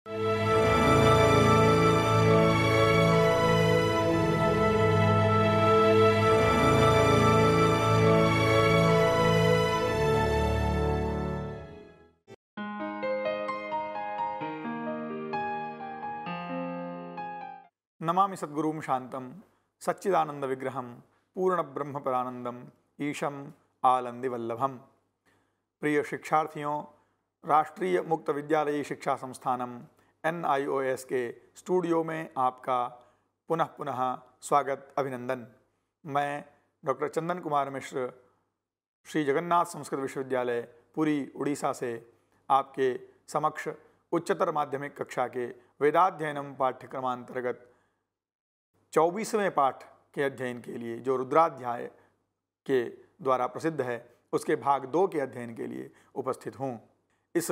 नमामि सद्गुरुं शान्तं सच्चिदानन्दविग्रहं पूर्णब्रह्मपरानन्दम् ईशम आलंदी वल्लभम प्रिय शिक्षार्थियों राष्ट्रीय मुक्त विद्यालयी शिक्षा संस्थानम एन के स्टूडियो में आपका पुनः पुनः स्वागत अभिनंदन मैं डॉक्टर चंदन कुमार मिश्र श्री जगन्नाथ संस्कृत विश्वविद्यालय पूरी उड़ीसा से आपके समक्ष उच्चतर माध्यमिक कक्षा के वेदाध्ययनम पाठ्यक्रमांतर्गत चौबीसवें पाठ के अध्ययन के लिए जो रुद्राध्याय के द्वारा प्रसिद्ध है उसके भाग दो के अध्ययन के लिए उपस्थित हूँ इस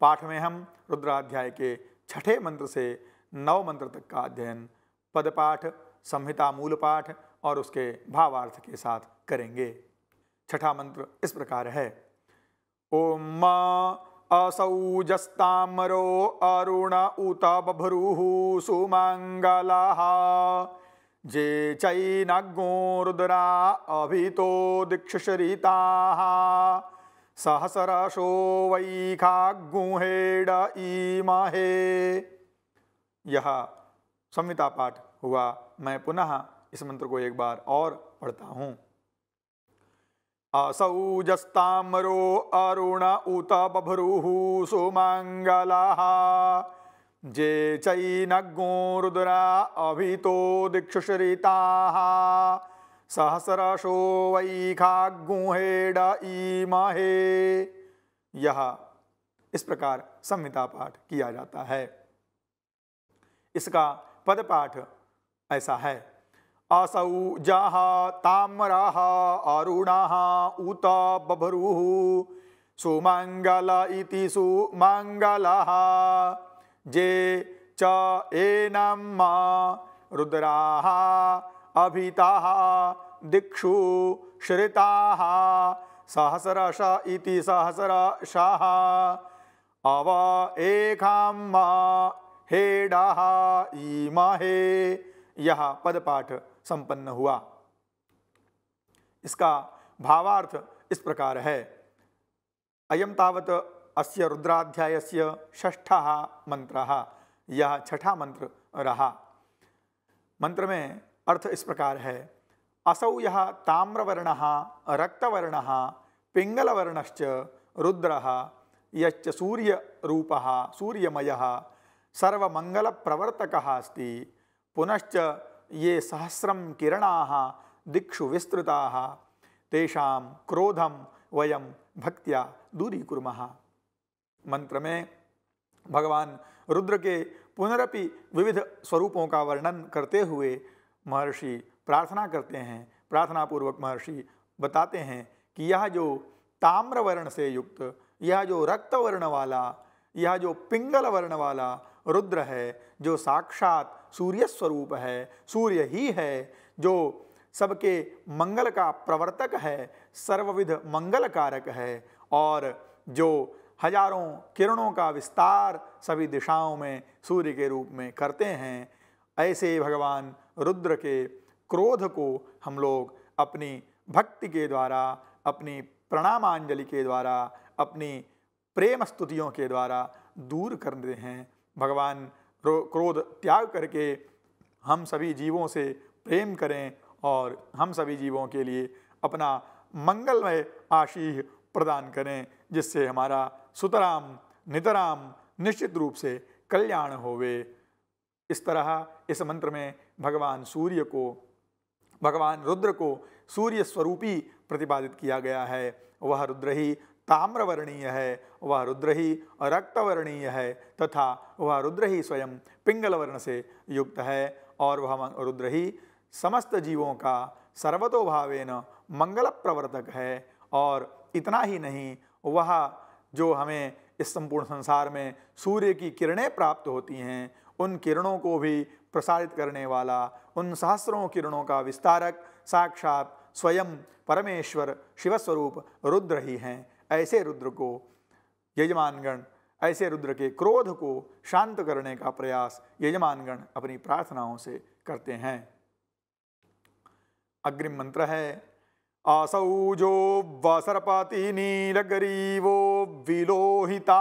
पाठ में हम रुद्राध्याय के छठे मंत्र से नव मंत्र तक का अध्ययन पदपाठ संहिता मूल पाठ और उसके भावार्थ के साथ करेंगे छठा मंत्र इस प्रकार है ओम मा असौजस्तामरो अरुण उत बभ्रूः सुमंगला जे चैनगो रुद्रा अभितो दीक्षशरीता सहसराशो वैखागुहेड ईमाहे यह संहिता पाठ हुआ मैं पुनः इस मंत्र को एक बार और पढ़ता हूँ असौ जस्ताम्रो अरुण उत बभ्रुः सुमंगला जे चैनगो रुद्रा अभितो दीक्षुश्रिता सहस्राशो वैखागुहेड ईमहे यह इस प्रकार संहिता पाठ किया जाता है इसका पद पाठ ऐसा है असौ जहा ताम्राह अरुण उत बभरुः सुमंगल इति सुमंगल जे च एनम रुद्रा अभीता दिक्षु श्रिता सहस्रश इति सहस्रशाः अव एकां मा हेडाः ईमहे यह पदपाठ संपन्न हुआ इसका भावार्थ इस प्रकार है अयम तावत अस्य रुद्राध्यायस्य षष्ठः मंत्र यह छठा मंत्र रहा मंत्र में अर्थ इस प्रकार है असौ यह ताम्रवर्ण रक्तवर्ण पिंगलवर्णश्च रुद्र यच्च सूर्य रूप सूर्यमय सर्वंगल प्रवर्तक अस्त पुनश्च ये सहस्रम किरणा दिक्षु विस्तृता तेषा क्रोधम वयम भक्तिया दूरी कुर्म मंत्र में भगवान रुद्र के पुनरपि विविध स्वरूपों का वर्णन करते हुए महर्षि प्रार्थना करते हैं प्रार्थना पूर्वक महर्षि बताते हैं कि यह जो ताम्रवर्ण से युक्त यह जो रक्त वर्ण वाला यह जो पिंगल वर्ण वाला रुद्र है जो साक्षात सूर्य स्वरूप है सूर्य ही है जो सबके मंगल का प्रवर्तक है सर्वविध मंगल कारक है और जो हजारों किरणों का विस्तार सभी दिशाओं में सूर्य के रूप में करते हैं ऐसे भगवान रुद्र के क्रोध को हम लोग अपनी भक्ति के द्वारा अपनी प्रणामांजलि के द्वारा अपनी प्रेम स्तुतियों के द्वारा दूर करते हैं भगवान क्रोध त्याग करके हम सभी जीवों से प्रेम करें और हम सभी जीवों के लिए अपना मंगलमय आशीष प्रदान करें जिससे हमारा सुतराम नितराम निश्चित रूप से कल्याण होवे इस तरह इस मंत्र में भगवान सूर्य को भगवान रुद्र को सूर्य स्वरूपी प्रतिपादित किया गया है वह रुद्र ही ताम्रवर्णीय है वह रुद्र ही रक्तवर्णीय है तथा वह रुद्र ही स्वयं पिंगल वर्ण से युक्त है और वह रुद्र ही समस्त जीवों का सर्वतोभावेन मंगल प्रवर्तक है और इतना ही नहीं वह जो हमें इस संपूर्ण संसार में सूर्य की किरणें प्राप्त होती हैं उन किरणों को भी प्रसारित करने वाला उन सहस्रों किरणों का विस्तारक साक्षात स्वयं परमेश्वर शिवस्वरूप रुद्र ही हैं ऐसे रुद्र को यजमानगण ऐसे रुद्र के क्रोध को शांत करने का प्रयास यजमानगण अपनी प्रार्थनाओं से करते हैं अग्रिम मंत्र है असौजो वसरपति नीलगरीवो विलोहिता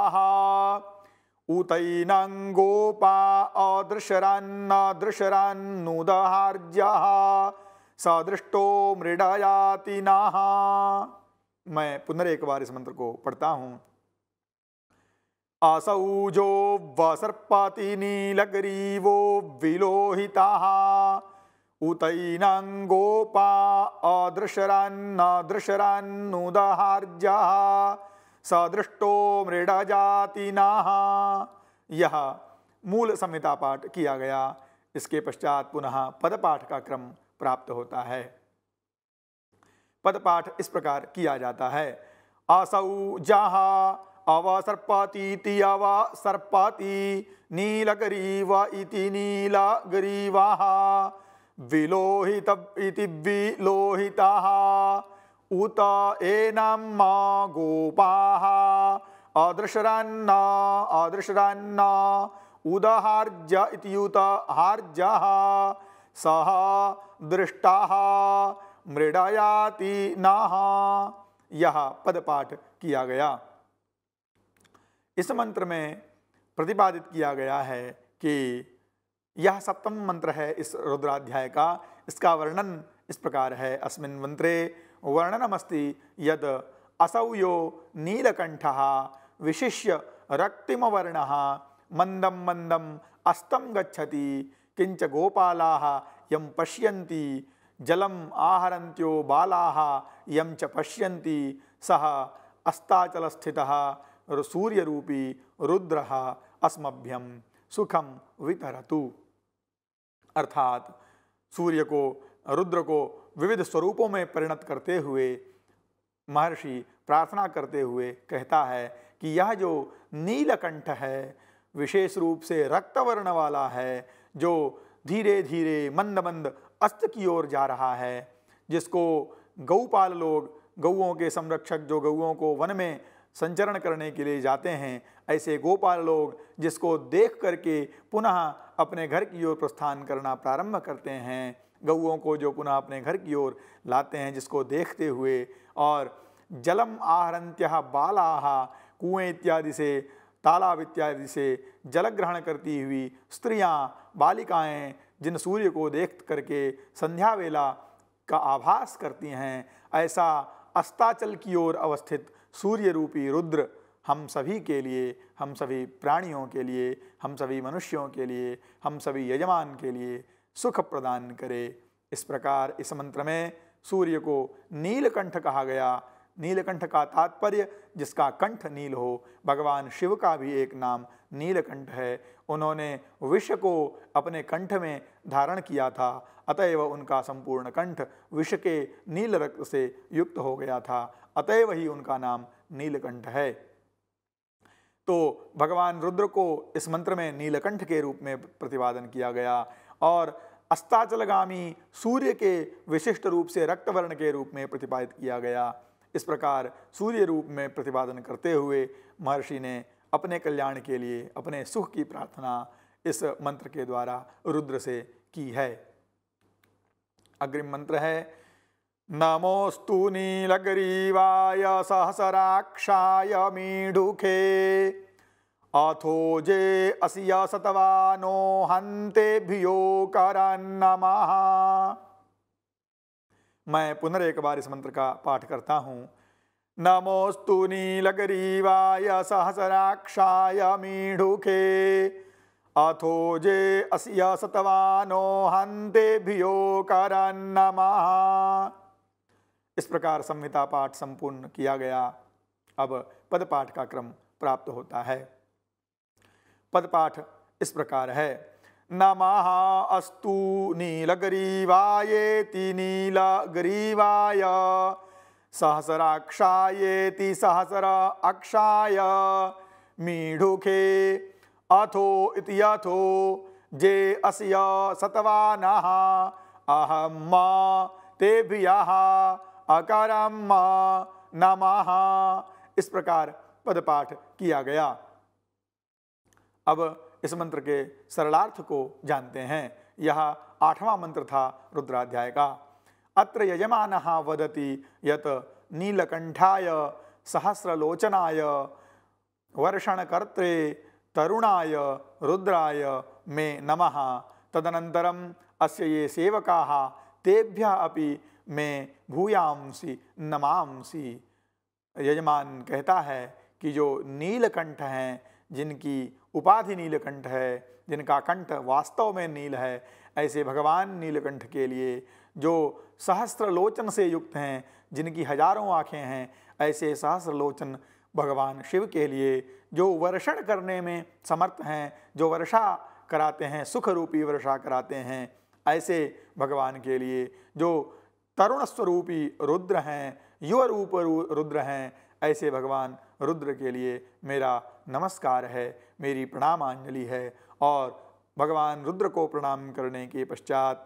उतैनं गोपा अदृशरान्न दृशरान्नुदहार्यः सदृष्टो मृडयाति नः मैं पुनः बार इस मंत्र को पढ़ता हूँ असौ असौजो वसर्पति नीलग्रीवो विलोहिता उतैनं गोपा अदृशरान्न दृशरान्नुदहार्यः सदृष्टो मृडा जाति यह मूल संहिता पाठ किया गया इसके पश्चात पुनः पद पाठ का क्रम प्राप्त होता है पद पाठ इस प्रकार किया जाता है असौ जाहा अव सर्पाती अवा सर्पाती नीलगरीवा इति गरीवा विलोहित विलोहिता उत एनम मा गोपा अदृशरान्न अदृशरान्न उदहार्ज इत्युत हार्जः सः दृष्टाः मृडयाति नाः यह पदपाठ किया गया इस मंत्र में प्रतिपादित किया गया है कि यह सप्तम मंत्र है इस रुद्राध्याय का इसका वर्णन इस प्रकार है अस्मिन मंत्रे वर्णनमस्ती यद असौ यो नीलकण्ठः विशिष्य रक्तिमवर्णः मंदम मंदम अस्तं गच्छति किंच गोपाला यं पश्यन्ति जलम आहरन्त्यो बालाः यं च पश्यन्ति सः अस्ताचलस्थितः सूर्यरूपी रुद्रः अस्मभ्यं सुखम वितरतु अर्थात सूर्य को रुद्र को विविध स्वरूपों में परिणत करते हुए महर्षि प्रार्थना करते हुए कहता है कि यह जो नीलकंठ है विशेष रूप से रक्तवर्ण वाला है जो धीरे धीरे मंद मंद अस्त की ओर जा रहा है जिसको गौपाल लोग गौओं के संरक्षक जो गौओं को वन में संचरण करने के लिए जाते हैं ऐसे गोपाल लोग जिसको देख करके पुनः अपने घर की ओर प्रस्थान करना प्रारंभ करते हैं गऊओं को जो पुनः अपने घर की ओर लाते हैं जिसको देखते हुए और जलम आहरंत्य बालाह कुएँ इत्यादि से तालाब इत्यादि से जल ग्रहण करती हुई स्त्रियां बालिकाएं जिन सूर्य को देख करके संध्या वेला का आभास करती हैं ऐसा अस्ताचल की ओर अवस्थित सूर्य रूपी रुद्र हम सभी के लिए हम सभी प्राणियों के लिए हम सभी मनुष्यों के लिए हम सभी यजमान के लिए सुख प्रदान करे इस प्रकार इस मंत्र में सूर्य को नीलकंठ कहा गया नीलकंठ का तात्पर्य जिसका कंठ नील हो भगवान शिव का भी एक नाम नीलकंठ है उन्होंने विष को अपने कंठ में धारण किया था अतएव उनका संपूर्ण कंठ विष के नील रक्त से युक्त हो गया था अतएव ही उनका नाम नीलकंठ है तो भगवान रुद्र को इस मंत्र में नीलकंठ के रूप में प्रतिपादन किया गया और अस्ताचलगामी सूर्य के विशिष्ट रूप से रक्तवर्ण के रूप में प्रतिपादित किया गया इस प्रकार सूर्य रूप में प्रतिपादन करते हुए महर्षि ने अपने कल्याण के लिए अपने सुख की प्रार्थना इस मंत्र के द्वारा रुद्र से की है अग्रिम मंत्र है नमोस्तु नीलग्रीवाय सहसराक्षाय मीढुखे अथो जे असिया सतवानो भियो करन्नमः मैं पुनः एक बार इस मंत्र का पाठ करता हूँ नमोस्तु नीलगरीवाय सहसराक्षाय मीढुखे अथो जे अस्य सतवानो भियो करन्नमः इस प्रकार संहिता पाठ संपूर्ण किया गया अब पद पाठ का क्रम प्राप्त होता है पदपाठ इस प्रकार है नमः अस्तु नीलग्रीवायेति नीलग्रीवाय सहस्राक्षाएति सहस्र अक्षाय मीढुखे अथो इति अथो जे अस्य सतवानः अहं म तेभ्यः अकरम नमः इस प्रकार पदपाठ किया गया अब इस मंत्र के सरलार्थ को जानते हैं यह आठवां मंत्र था रुद्राध्याय का अत्र यजमान वदति यत नीलकंठाय सहस्रलोचनाय वर्षणकर्े तरुणाय रुद्राय मे नमः तदनन्तरम् अस्य ये सेवका तेभ्य अपि मे भूयांसी नमांसी यजमान कहता है कि जो नीलकंठ हैं जिनकी उपाधि नीलकंठ है जिनका कंठ वास्तव में नील है ऐसे भगवान नीलकंठ के लिए जो सहस्त्र लोचन से युक्त हैं जिनकी हजारों आँखें हैं ऐसे सहस्त्र लोचन भगवान शिव के लिए जो वर्षण करने में समर्थ हैं जो वर्षा कराते हैं सुख रूपी वर्षा कराते हैं ऐसे भगवान के लिए जो तरुण स्वरूपी रुद्र हैं युवा रूप रुद्र हैं ऐसे भगवान रुद्र के लिए मेरा नमस्कार है मेरी प्रणामांजलि है और भगवान रुद्र को प्रणाम करने के पश्चात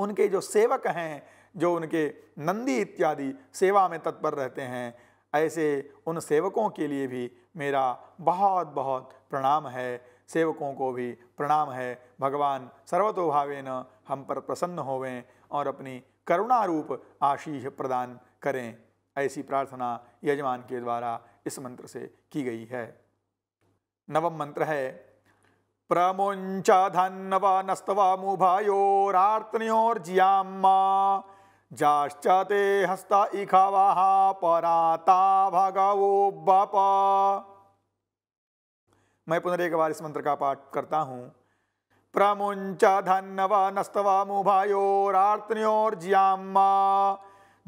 उनके जो सेवक हैं जो उनके नंदी इत्यादि सेवा में तत्पर रहते हैं ऐसे उन सेवकों के लिए भी मेरा बहुत बहुत प्रणाम है सेवकों को भी प्रणाम है भगवान सर्वतोभावेन हम पर प्रसन्न होवें और अपनी करुणारूप आशीष प्रदान करें ऐसी प्रार्थना यजमान के द्वारा इस मंत्र से की गई है नवम मंत्र है प्रमुंचाधन्नवा नस्तवामुभायोरार्तन्योर्जियाम्मा जाश्चते हस्ता इखावाह पराता भगवो बप मैं एक बार इस मंत्र का पाठ करता हूँ प्रमुंच धन्नवा नस्तवा मुभायोरार्तन्योर्जियाम्मा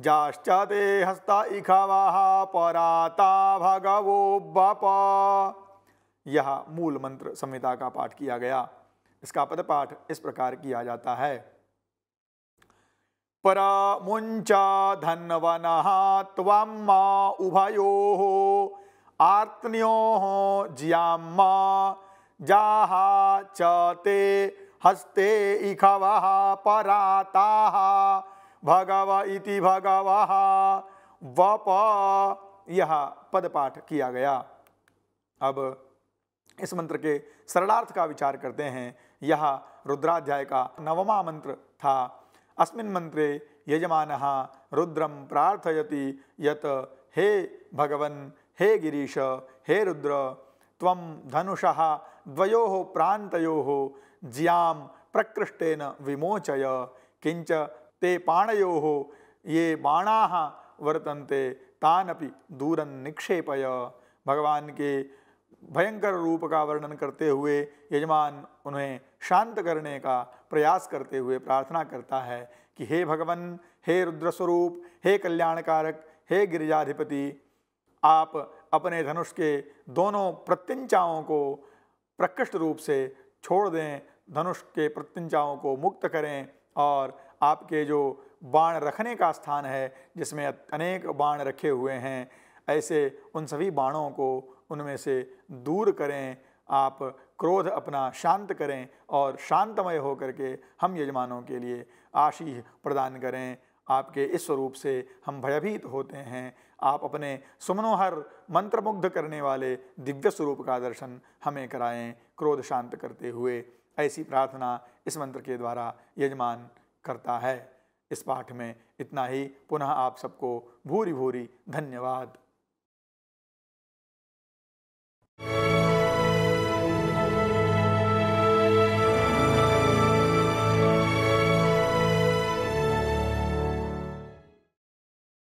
जाश्चते ते इखावाह पराता भगवो बप यह मूल मंत्र संहिता का पाठ किया गया इसका पद पाठ इस प्रकार किया जाता है पर मुंचा धनवन त्वम्मा उभयो आर्तन्यो ज्याम्मा जाहा चते हस्ते इखवः पराताः भागावा इति भागावाह यह पद पाठ किया गया अब इस मंत्र के सरणार्थ का विचार करते हैं यह रुद्राध्याय का नवमा मंत्र था अस्मिन मंत्रे यजमान रुद्रम प्रार्थयति यत हे भगवन हे गिरीश हे रुद्र तम धनुषः द्वो प्रातो ज्याम प्रकृष्टेन विमोचय किंच ते हो ये बाणा वर्तन्ते तान अपि दूरन निक्षेपय भगवान के भयंकर रूप का वर्णन करते हुए यजमान उन्हें शांत करने का प्रयास करते हुए प्रार्थना करता है कि हे भगवान हे रुद्रस्वरूप हे कल्याणकारक हे गिरिजाधिपति आप अपने धनुष के दोनों प्रत्यंचाओं को प्रकृष्ट रूप से छोड़ दें धनुष के प्रत्यंचाओं को मुक्त करें और आपके जो बाण रखने का स्थान है जिसमें अनेक बाण रखे हुए हैं ऐसे उन सभी बाणों को उनमें से दूर करें आप क्रोध अपना शांत करें और शांतमय होकर के हम यजमानों के लिए आशीष प्रदान करें आपके इस स्वरूप से हम भयभीत होते हैं आप अपने सुमनोहर मंत्रमुग्ध करने वाले दिव्य स्वरूप का दर्शन हमें कराएं क्रोध शांत करते हुए ऐसी प्रार्थना इस मंत्र के द्वारा यजमान करता है इस पाठ में इतना ही पुनः आप सबको भूरी भूरी धन्यवाद